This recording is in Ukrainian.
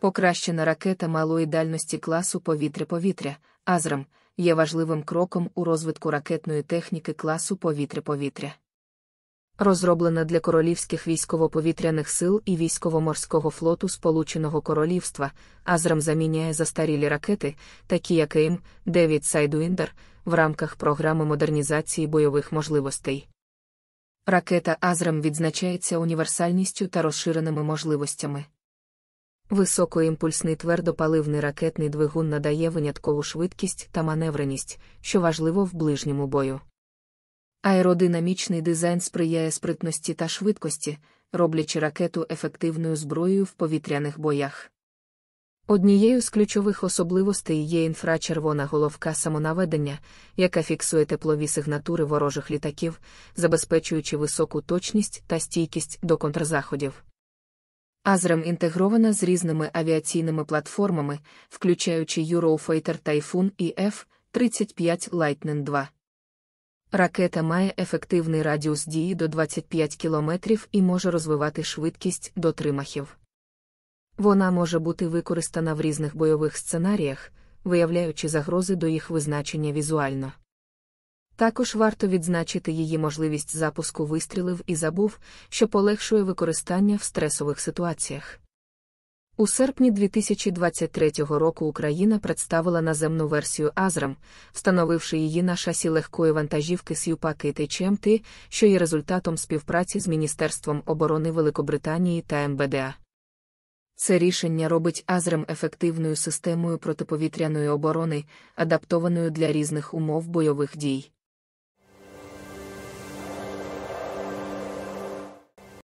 Покращена ракета малої дальності класу повітря-повітря, Азрам, є важливим кроком у розвитку ракетної техніки класу повітря-повітря. Розроблена для королівських військово-повітряних сил і військово-морського флоту Сполученого Королівства, Азрам заміняє застарілі ракети, такі як АІМ, 9 Сайдуіндер, в рамках програми модернізації бойових можливостей. Ракета Азрам відзначається універсальністю та розширеними можливостями. Високоімпульсний твердопаливний ракетний двигун надає виняткову швидкість та маневреність, що важливо в ближньому бою. Аеродинамічний дизайн сприяє спритності та швидкості, роблячи ракету ефективною зброєю в повітряних боях. Однією з ключових особливостей є інфрачервона головка самонаведення, яка фіксує теплові сигнатури ворожих літаків, забезпечуючи високу точність та стійкість до контрзаходів. Азрем інтегрована з різними авіаційними платформами, включаючи Eurofighter Typhoon і F-35 Lightning 2. Ракета має ефективний радіус дії до 25 кілометрів і може розвивати швидкість до 3 Вона може бути використана в різних бойових сценаріях, виявляючи загрози до їх визначення візуально. Також варто відзначити її можливість запуску вистрілів і забув, що полегшує використання в стресових ситуаціях. У серпні 2023 року Україна представила наземну версію Азрам, встановивши її на шасі легкої вантажівки С'юпаки ТЧМТ, що є результатом співпраці з Міністерством оборони Великобританії та МБДА. Це рішення робить Азрем ефективною системою протиповітряної оборони, адаптованою для різних умов бойових дій.